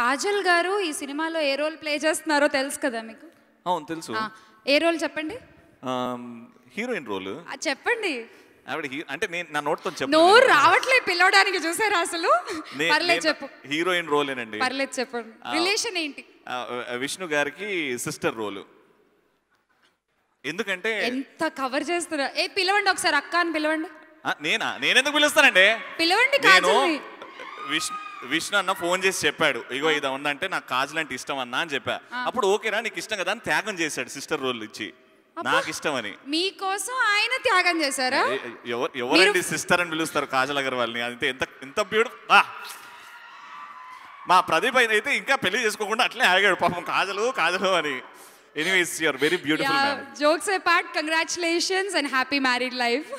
కాజల్ గారు ఈ సినిమాలో ఏ రోల్ ప్లే చేస్తున్నారో తెలుసు కదా మీకు అవును తెలుసు ఏ రోల్ చెప్పండి హీరోయిన్ రోల్ చెప్పండి ఆవిడ అంటే నేను నా నోట్తో చెప్పు నోరు రావట్లే పిలవడానికి చూసారా అసలు పర్లేదు చెప్పు హీరోయిన్ రోల్ ఏనండి పర్లేదు చెప్పండి రిలేషన్ ఏంటి విష్ణు గారికి సిస్టర్ రోల్ ఎందుకంటే ఎంత కవర్ చేస్తున్నా ఏ పిలవండి ఒకసారి అక్క అని పిలవండి నేనా నేనెందుకు పిలుస్తానండి పిలవండి నేను విష్ణు విష్ణు అన్న ఫోన్ చేసి చెప్పాడు ఇగో ఇది ఉందంటే నాకు కాజల్ అంటే ఇష్టం అన్నా అని చెప్పా అప్పుడు ఓకేరా నీకు ఇష్టం కదా అని త్యాగం చేశాడు సిస్టర్ రోల్ ఇచ్చి నాకు ఇష్టం అని మీకోసం ఆయన త్యాగం చేశారా ఎవరండి సిస్టర్ అని పిలుస్తారు కాజల్ అగర్వాల్ ని ఎంత ఎంత బ్యూడు మా ప్రదీప్ అయితే ఇంకా పెళ్లి చేసుకోకుండా అట్లే ఆగాడు పాపం కాజలు కాజలు అని anyways you are very beautiful jokes apart congratulations and happy married life